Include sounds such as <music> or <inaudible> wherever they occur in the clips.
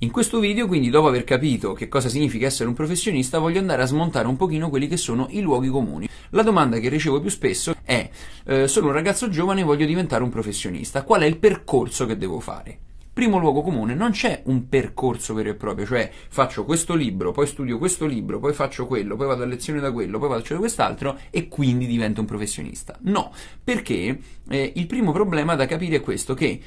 In questo video quindi dopo aver capito che cosa significa essere un professionista voglio andare a smontare un pochino quelli che sono i luoghi comuni. La domanda che ricevo più spesso è eh, sono un ragazzo giovane e voglio diventare un professionista, qual è il percorso che devo fare? Primo luogo comune, non c'è un percorso vero e proprio, cioè faccio questo libro, poi studio questo libro, poi faccio quello, poi vado a lezione da quello, poi faccio quest'altro e quindi divento un professionista. No, perché eh, il primo problema da capire è questo, che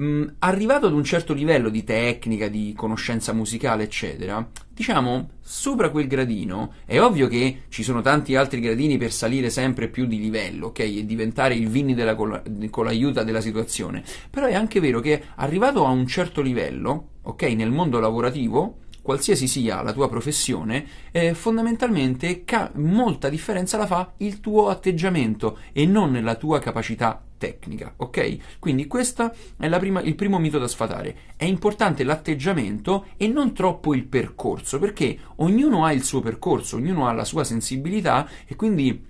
mh, mm, arrivato ad un certo livello di tecnica, di conoscenza musicale, eccetera, diciamo, sopra quel gradino, è ovvio che ci sono tanti altri gradini per salire sempre più di livello, ok? E diventare il Vinny della col- con l'aiuto della situazione. Però è anche vero che arrivato a un certo livello, ok, nel mondo lavorativo, qualsiasi sia la tua professione, eh, fondamentalmente ca- molta differenza la fa il tuo atteggiamento e non la tua capacità tecnica, ok? Quindi questo è prima, il primo mito da sfatare. È importante l'atteggiamento e non troppo il percorso, perché ognuno ha il suo percorso, ognuno ha la sua sensibilità e quindi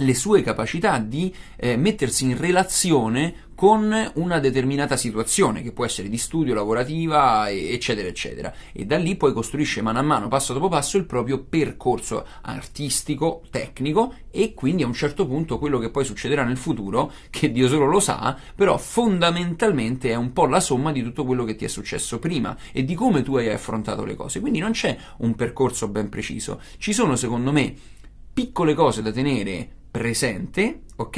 le sue capacità di eh, mettersi in relazione con una determinata situazione, che può essere di studio, lavorativa, eccetera, eccetera. E da lì poi costruisce mano a mano, passo dopo passo, il proprio percorso artistico, tecnico e quindi a un certo punto quello che poi succederà nel futuro, che Dio solo lo sa, però fondamentalmente è un po' la somma di tutto quello che ti è successo prima e di come tu hai affrontato le cose. Quindi non c'è un percorso ben preciso. Ci sono, secondo me, piccole cose da tenere presente, ok?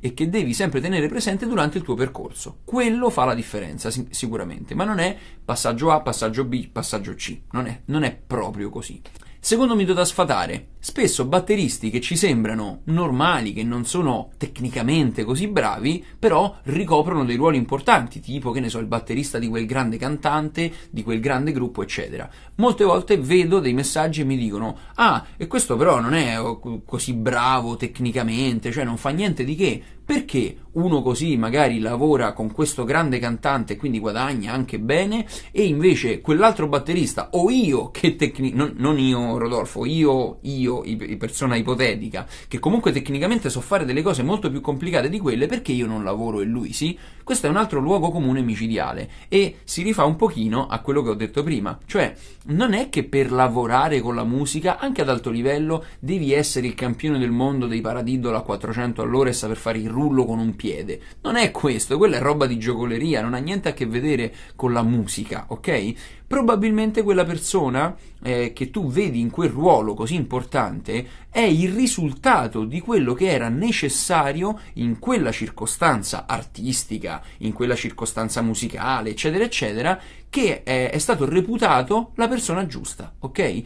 E che devi sempre tenere presente durante il tuo percorso. Quello fa la differenza sic- sicuramente, ma non è passaggio A, passaggio B, passaggio C, non è, non è proprio così. Secondo mito da sfatare, spesso batteristi che ci sembrano normali, che non sono tecnicamente così bravi, però ricoprono dei ruoli importanti, tipo che ne so, il batterista di quel grande cantante, di quel grande gruppo, eccetera. Molte volte vedo dei messaggi e mi dicono: Ah, e questo però non è oh, così bravo tecnicamente, cioè non fa niente di che perché uno così magari lavora con questo grande cantante e quindi guadagna anche bene e invece quell'altro batterista o io che tecnicamente, non, non, io Rodolfo, io, io, i- persona ipotetica, che comunque tecnicamente so fare delle cose molto più complicate di quelle perché io non lavoro e lui sì, questo è un altro luogo comune micidiale e si rifà un pochino a quello che ho detto prima, cioè non è che per lavorare con la musica anche ad alto livello devi essere il campione del mondo dei paradiddolo a 400 all'ora e saper fare il rullo con un piede. Non è questo, quella è roba di giocoleria, non ha niente a che vedere con la musica, ok? Probabilmente quella persona eh, che tu vedi in quel ruolo così importante è il risultato di quello che era necessario in quella circostanza artistica, in quella circostanza musicale, eccetera, eccetera, che è, eh, è stato reputato la persona giusta, ok?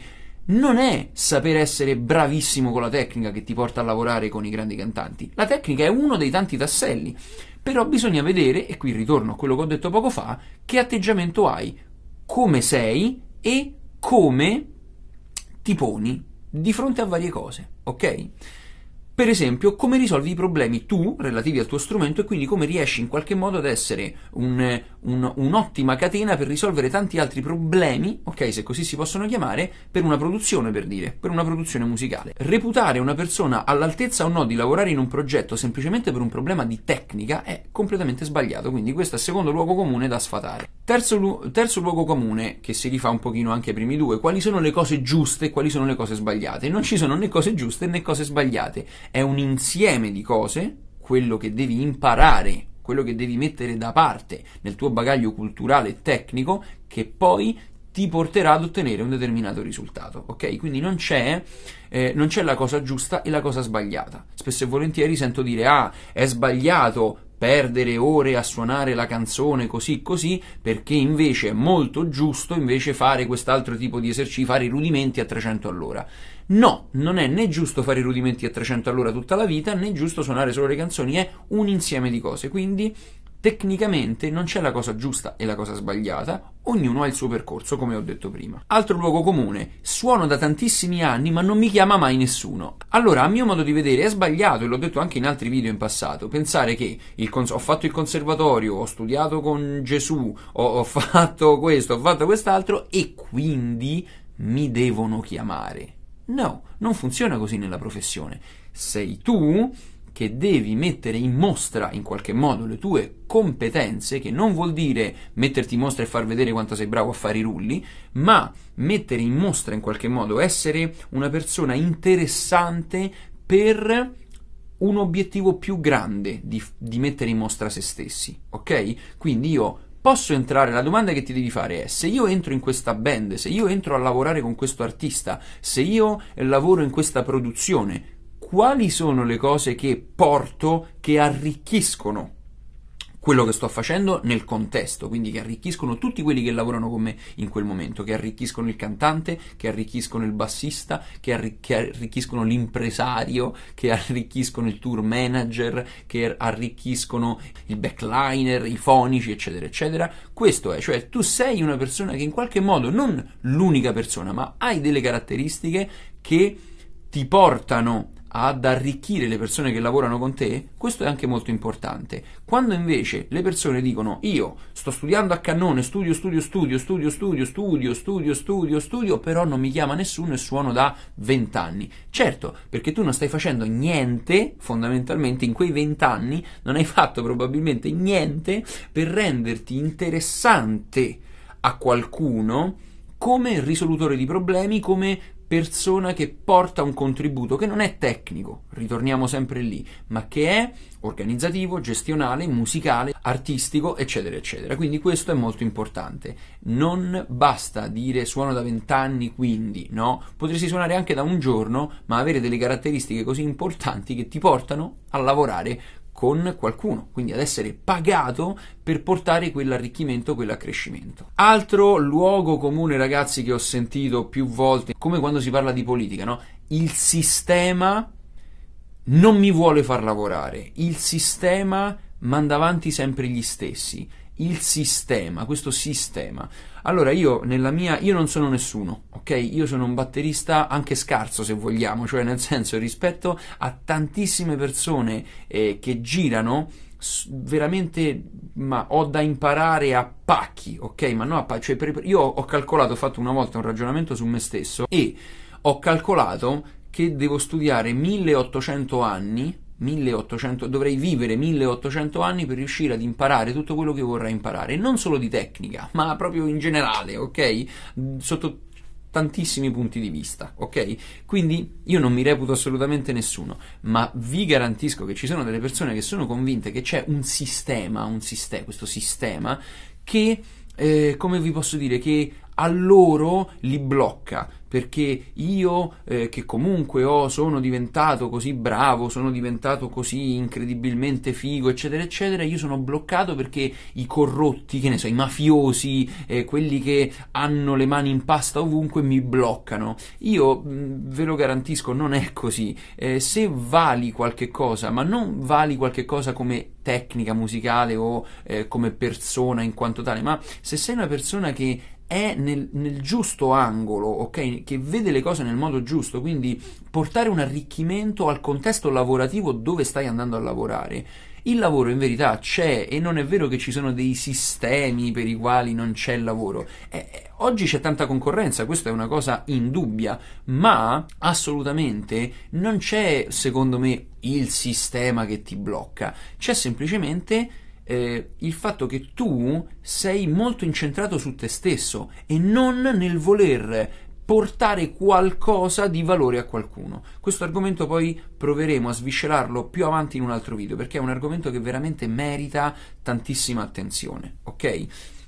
non è saper essere bravissimo con la tecnica che ti porta a lavorare con i grandi cantanti. La tecnica è uno dei tanti tasselli, però bisogna vedere, e qui ritorno a quello che ho detto poco fa, che atteggiamento hai, come sei e come ti poni di fronte a varie cose, ok? Per esempio, come risolvi i problemi tu relativi al tuo strumento e quindi come riesci in qualche modo ad essere un, un, un'ottima catena per risolvere tanti altri problemi, ok, se così si possono chiamare, per una produzione, per dire, per una produzione musicale. Reputare una persona all'altezza o no di lavorare in un progetto semplicemente per un problema di tecnica è completamente sbagliato, quindi questo è il secondo luogo comune da sfatare. Terzo, lu- terzo luogo comune, che si rifà un pochino anche ai primi due, quali sono le cose giuste e quali sono le cose sbagliate? Non ci sono né cose giuste né cose sbagliate è un insieme di cose, quello che devi imparare, quello che devi mettere da parte nel tuo bagaglio culturale e tecnico, che poi ti porterà ad ottenere un determinato risultato, ok? Quindi non c'è, eh, non c'è la cosa giusta e la cosa sbagliata. Spesso e volentieri sento dire, ah, è sbagliato perdere ore a suonare la canzone così così perché invece è molto giusto invece fare quest'altro tipo di esercizi, fare i rudimenti a 300 all'ora. No, non è né giusto fare i rudimenti a 300 all'ora tutta la vita, né giusto suonare solo le canzoni, è un insieme di cose. Quindi tecnicamente non c'è la cosa giusta e la cosa sbagliata, ognuno ha il suo percorso, come ho detto prima. Altro luogo comune, suono da tantissimi anni ma non mi chiama mai nessuno. Allora, a mio modo di vedere, è sbagliato, e l'ho detto anche in altri video in passato, pensare che cons- ho fatto il conservatorio, ho studiato con Gesù, ho, ho fatto questo, ho fatto quest'altro e quindi mi devono chiamare. No, non funziona così nella professione. Sei tu che devi mettere in mostra in qualche modo le tue competenze, che non vuol dire metterti in mostra e far vedere quanto sei bravo a fare i rulli, ma mettere in mostra in qualche modo, essere una persona interessante per un obiettivo più grande di, di mettere in mostra se stessi, ok? Quindi io posso entrare, la domanda che ti devi fare è se io entro in questa band, se io entro a lavorare con questo artista, se io lavoro in questa produzione, quali sono le cose che porto che arricchiscono quello che sto facendo nel contesto, quindi che arricchiscono tutti quelli che lavorano con me in quel momento, che arricchiscono il cantante, che arricchiscono il bassista, che, arricchiscono l'impresario, che arricchiscono il tour manager, che arricchiscono il backliner, i fonici, eccetera, eccetera. Questo è, cioè tu sei una persona che in qualche modo, non l'unica persona, ma hai delle caratteristiche che ti portano ad arricchire le persone che lavorano con te, questo è anche molto importante. Quando invece le persone dicono io sto studiando a cannone, studio, studio, studio, studio, studio, studio, studio, studio, studio, però non mi chiama nessuno e suono da 20 anni. Certo, perché tu non stai facendo niente, fondamentalmente in quei 20 anni non hai fatto probabilmente niente per renderti interessante a qualcuno come risolutore di problemi, come persona che porta un contributo che non è tecnico, ritorniamo sempre lì, ma che è organizzativo, gestionale, musicale, artistico, eccetera, eccetera. Quindi questo è molto importante. Non basta dire suono da vent'anni, quindi, no? Potresti suonare anche da un giorno, ma avere delle caratteristiche così importanti che ti portano a lavorare con qualcuno, quindi ad essere pagato per portare quell'arricchimento, quell'accrescimento. Altro luogo comune, ragazzi, che ho sentito più volte, come quando si parla di politica, no? Il sistema non mi vuole far lavorare, il sistema manda avanti sempre gli stessi, il sistema, questo sistema. Allora io nella mia io non sono nessuno, ok? Io sono un batterista anche scarso se vogliamo, cioè nel senso rispetto a tantissime persone eh, che girano veramente ma ho da imparare a pacchi, ok? Ma no, a pa- cioè per, io ho calcolato, ho fatto una volta un ragionamento su me stesso e ho calcolato che devo studiare 1800 anni 1800, dovrei vivere 1800 anni per riuscire ad imparare tutto quello che vorrei imparare, non solo di tecnica, ma proprio in generale, ok? Sotto tantissimi punti di vista, ok? Quindi io non mi reputo assolutamente nessuno, ma vi garantisco che ci sono delle persone che sono convinte che c'è un sistema, un sistema questo sistema che eh, come vi posso dire, che a loro li blocca perché io eh, che comunque ho, sono diventato così bravo, sono diventato così incredibilmente figo, eccetera, eccetera, io sono bloccato perché i corrotti, che ne so, i mafiosi, eh, quelli che hanno le mani in pasta ovunque mi bloccano. Io mh, mm, ve lo garantisco, non è così. Eh, se vali qualche cosa, ma non vali qualche cosa come tecnica musicale o eh, come persona in quanto tale, ma se sei una persona che è nel, nel giusto angolo, okay? Che vede le cose nel modo giusto, quindi portare un arricchimento al contesto lavorativo dove stai andando a lavorare. Il lavoro in verità c'è e non è vero che ci sono dei sistemi per i quali non c'è lavoro. Eh, eh, oggi c'è tanta concorrenza, questa è una cosa indubbia, ma assolutamente non c'è, secondo me, il sistema che ti blocca. C'è semplicemente eh, il fatto che tu sei molto incentrato su te stesso e non nel voler portare qualcosa di valore a qualcuno. Questo argomento poi proveremo a sviscerarlo più avanti in un altro video perché è un argomento che veramente merita tantissima attenzione, ok?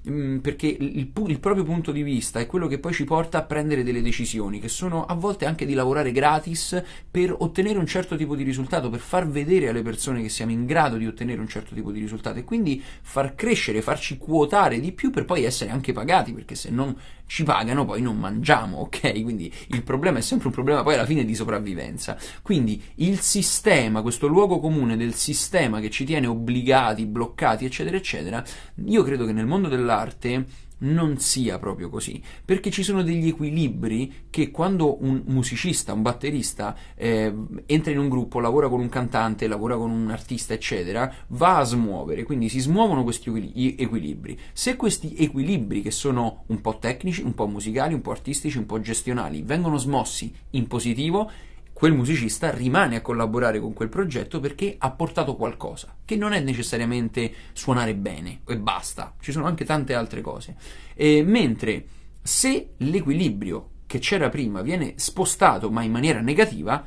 Mm, perché il, il proprio punto di vista è quello che poi ci porta a prendere delle decisioni, che sono a volte anche di lavorare gratis per ottenere un certo tipo di risultato, per far vedere alle persone che siamo in grado di ottenere un certo tipo di risultato e quindi far crescere, farci quotare di più per poi essere anche pagati, perché se non ci pagano, poi non mangiamo, <laughs> ok? Quindi il problema è sempre un problema poi alla fine di sopravvivenza. Quindi il sistema, questo luogo comune del sistema che ci tiene obbligati, bloccati, eccetera, eccetera, io credo che nel mondo dell'arte non sia proprio così, perché ci sono degli equilibri che quando un musicista, un batterista eh, entra in un gruppo, lavora con un cantante, lavora con un artista, eccetera, va a smuovere, quindi si smuovono questi equilibri. Se questi equilibri, che sono un po' tecnici, un po' musicali, un po' artistici, un po' gestionali, vengono smossi in positivo, quel musicista rimane a collaborare con quel progetto perché ha portato qualcosa, che non è necessariamente suonare bene e basta, ci sono anche tante altre cose. E mentre se l'equilibrio che c'era prima viene spostato ma in maniera negativa,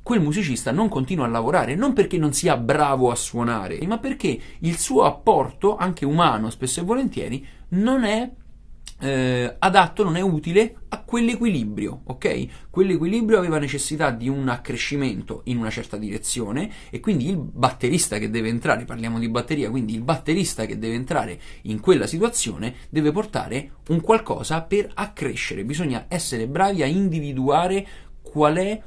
quel musicista non continua a lavorare, non perché non sia bravo a suonare, ma perché il suo apporto, anche umano spesso e volentieri, non è eh, adatto, non è utile a quell'equilibrio, ok? Quell'equilibrio aveva necessità di un accrescimento in una certa direzione e quindi il batterista che deve entrare, parliamo di batteria, quindi il batterista che deve entrare in quella situazione deve portare un qualcosa per accrescere, bisogna essere bravi a individuare qual è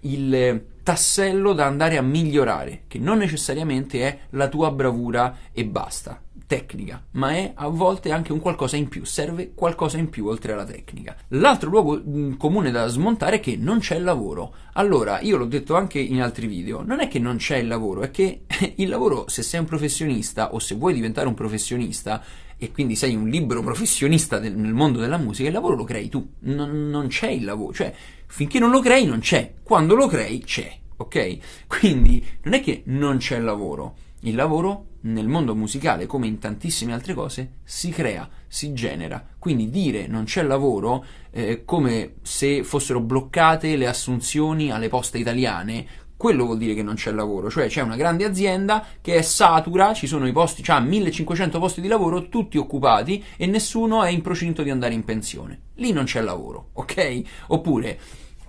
il tassello da andare a migliorare, che non necessariamente è la tua bravura e basta tecnica, ma è a volte anche un qualcosa in più, serve qualcosa in più oltre alla tecnica. L'altro luogo mm, comune da smontare è che non c'è lavoro. Allora, io l'ho detto anche in altri video, non è che non c'è il lavoro, è che <laughs> il lavoro, se sei un professionista o se vuoi diventare un professionista, e quindi sei un libero professionista del, nel mondo della musica, il lavoro lo crei tu, non, non c'è il lavoro, cioè finché non lo crei non c'è, quando lo crei c'è, ok? <laughs> Quindi non è che non c'è lavoro, il lavoro nel mondo musicale come in tantissime altre cose si crea, si genera. Quindi dire non c'è lavoro eh, come se fossero bloccate le assunzioni alle poste italiane, quello vuol dire che non c'è lavoro, cioè c'è una grande azienda che è satura, ci sono i posti, c'ha 1500 posti di lavoro, tutti occupati e nessuno è in procinto di andare in pensione. Lì non c'è lavoro, ok? Oppure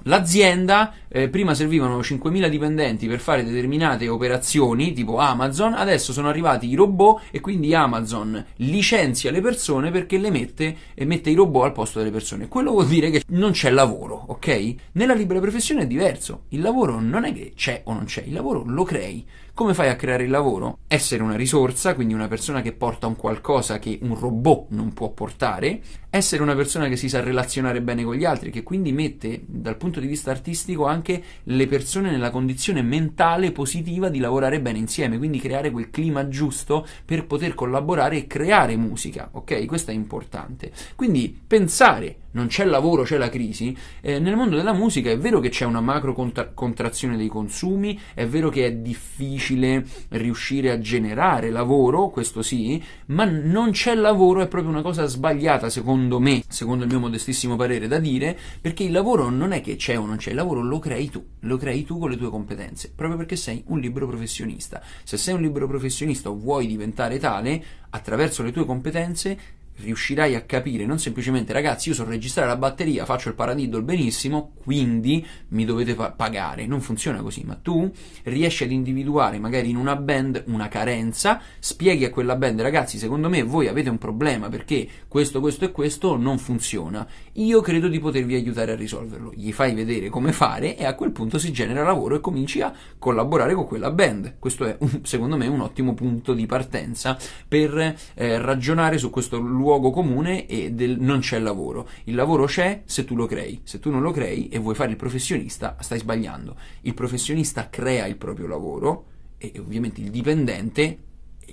L'azienda eh, prima servivano 5.000 dipendenti per fare determinate operazioni tipo Amazon, adesso sono arrivati i robot e quindi Amazon licenzia le persone perché le mette e mette i robot al posto delle persone. Quello vuol dire che non c'è lavoro, ok? Nella libera professione è diverso, il lavoro non è che c'è o non c'è, il lavoro lo crei. Come fai a creare il lavoro? Essere una risorsa, quindi una persona che porta un qualcosa che un robot non può portare, essere una persona che si sa relazionare bene con gli altri, che quindi mette dal punto di vista artistico anche le persone nella condizione mentale positiva di lavorare bene insieme, quindi creare quel clima giusto per poter collaborare e creare musica, ok? Questo è importante. Quindi pensare non c'è lavoro, c'è la crisi, eh, nel mondo della musica è vero che c'è una macro contra- contrazione dei consumi, è vero che è difficile riuscire a generare lavoro, questo sì, ma non c'è lavoro è proprio una cosa sbagliata secondo me, secondo il mio modestissimo parere da dire, perché il lavoro non è che c'è o non c'è, il lavoro lo crei tu, lo crei tu con le tue competenze, proprio perché sei un libero professionista. Se sei un libero professionista o vuoi diventare tale, attraverso le tue competenze riuscirai a capire non semplicemente ragazzi io so registrare la batteria faccio il paradiddle benissimo quindi mi dovete pagare non funziona così ma tu riesci ad individuare magari in una band una carenza spieghi a quella band ragazzi secondo me voi avete un problema perché questo questo e questo non funziona io credo di potervi aiutare a risolverlo gli fai vedere come fare e a quel punto si genera lavoro e cominci a collaborare con quella band questo è un, secondo me un ottimo punto di partenza per eh, ragionare su questo luogo luogo comune e del non c'è lavoro. Il lavoro c'è se tu lo crei, se tu non lo crei e vuoi fare il professionista stai sbagliando. Il professionista crea il proprio lavoro e ovviamente il dipendente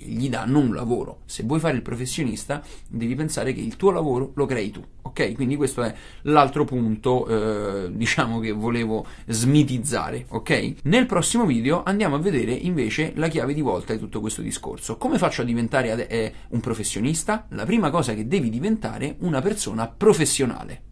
gli danno un lavoro. Se vuoi fare il professionista, devi pensare che il tuo lavoro lo crei tu. Ok, quindi questo è l'altro punto, eh, diciamo che volevo smitizzare. Ok, nel prossimo video andiamo a vedere invece la chiave di volta di tutto questo discorso. Come faccio a diventare ad- eh, un professionista? La prima cosa che devi diventare una persona professionale.